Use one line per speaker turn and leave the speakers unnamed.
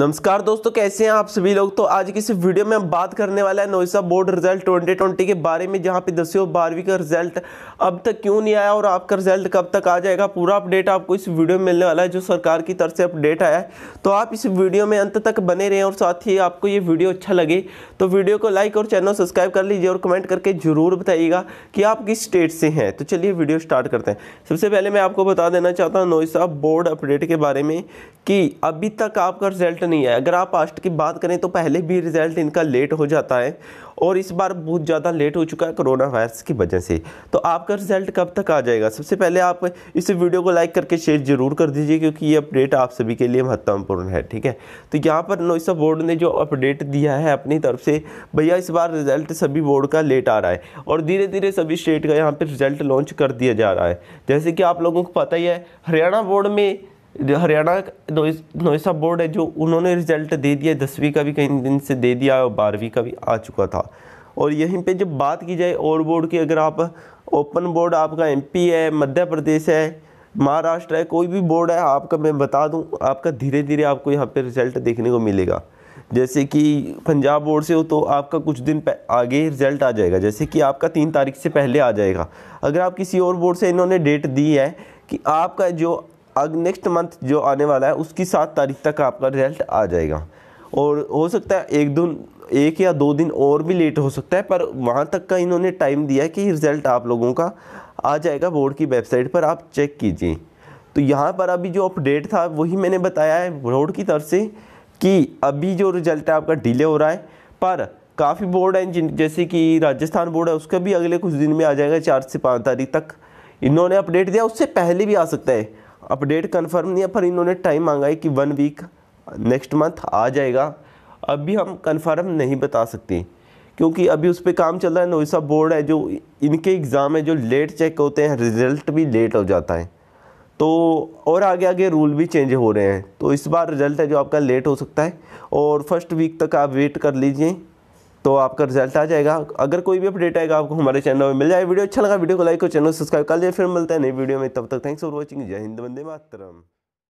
नमस्कार दोस्तों कैसे हैं आप सभी लोग तो आज की इस वीडियो में हम बात करने वाला है नोइसा बोर्ड रिजल्ट 2020 के बारे में जहां पे दसवीं और बारहवीं का रिजल्ट अब तक क्यों नहीं आया और आपका रिजल्ट कब तक आ जाएगा पूरा अपडेट आपको इस वीडियो में मिलने वाला है जो सरकार की तरफ से अपडेट आया है तो आप इस वीडियो में अंत तक बने रहें और साथ ही आपको ये वीडियो अच्छा लगे तो वीडियो को लाइक और चैनल सब्सक्राइब कर लीजिए और कमेंट करके जरूर बताइएगा कि आप किस स्टेट से हैं तो चलिए वीडियो स्टार्ट करते हैं सबसे पहले मैं आपको बता देना चाहता हूँ नोएसा बोर्ड अपडेट के बारे में कि अभी तक आपका रिजल्ट नहीं है अगर आप पास्ट की बात करें तो पहले भी रिज़ल्ट इनका लेट हो जाता है और इस बार बहुत ज़्यादा लेट हो चुका है कोरोना वायरस की वजह से तो आपका रिज़ल्ट कब तक आ जाएगा सबसे पहले आप इस वीडियो को लाइक करके शेयर ज़रूर कर दीजिए क्योंकि ये अपडेट आप सभी के लिए महत्वपूर्ण है ठीक है तो यहाँ पर नोसा बोर्ड ने जो अपडेट दिया है अपनी तरफ से भैया इस बार रिज़ल्ट सभी बोर्ड का लेट आ रहा है और धीरे धीरे सभी स्टेट का यहाँ पर रिज़ल्ट लॉन्च कर दिया जा रहा है जैसे कि आप लोगों को पता ही है हरियाणा बोर्ड में हरियाणा नोइसा बोर्ड है जो उन्होंने रिजल्ट दे दिया दसवीं का भी कई दिन से दे दिया और बारहवीं का भी आ चुका था और यहीं पे जब बात की जाए और बोर्ड की अगर आप ओपन बोर्ड आपका एमपी है मध्य प्रदेश है महाराष्ट्र है कोई भी बोर्ड है आपका मैं बता दूं आपका धीरे धीरे आपको यहाँ पर रिजल्ट देखने को मिलेगा जैसे कि पंजाब बोर्ड से हो तो आपका कुछ दिन आगे रिजल्ट आ जाएगा जैसे कि आपका तीन तारीख से पहले आ जाएगा अगर आप किसी और बोर्ड से इन्होंने डेट दी है कि आपका जो अब नेक्स्ट मंथ जो आने वाला है उसकी सात तारीख तक आपका रिजल्ट आ जाएगा और हो सकता है एक दो एक या दो दिन और भी लेट हो सकता है पर वहाँ तक का इन्होंने टाइम दिया है कि रिज़ल्ट आप लोगों का आ जाएगा बोर्ड की वेबसाइट पर आप चेक कीजिए तो यहाँ पर अभी जो अपडेट था वही मैंने बताया है बोर्ड की तरफ से कि अभी जो रिज़ल्ट है आपका डिले हो रहा है पर काफ़ी बोर्ड हैं जिन जैसे कि राजस्थान बोर्ड है उसका भी अगले कुछ दिन में आ जाएगा चार से पाँच तारीख तक इन्होंने अपडेट दिया उससे पहले भी आ सकता है अपडेट कंफर्म नहीं है पर इन्होंने टाइम मांगा है कि वन वीक नेक्स्ट मंथ आ जाएगा अभी हम कंफर्म नहीं बता सकते क्योंकि अभी उस पर काम चल रहा है नोइसा बोर्ड है जो इनके एग्ज़ाम है जो लेट चेक होते हैं रिज़ल्ट भी लेट हो जाता है तो और आगे आगे रूल भी चेंज हो रहे हैं तो इस बार रिज़ल्ट है जो आपका लेट हो सकता है और फर्स्ट वीक तक आप वेट कर लीजिए तो आपका रिजल्ट आ जाएगा अगर कोई भी अपडेट आएगा आपको हमारे चैनल में मिल जाए वीडियो अच्छा लगा वीडियो को लाइक और चैनल सब्सक्राइब कर लिया फिर मिलता है नई वीडियो में तब तक थैंक्स फॉर वॉचिंग जय हिंद बंदे मातरम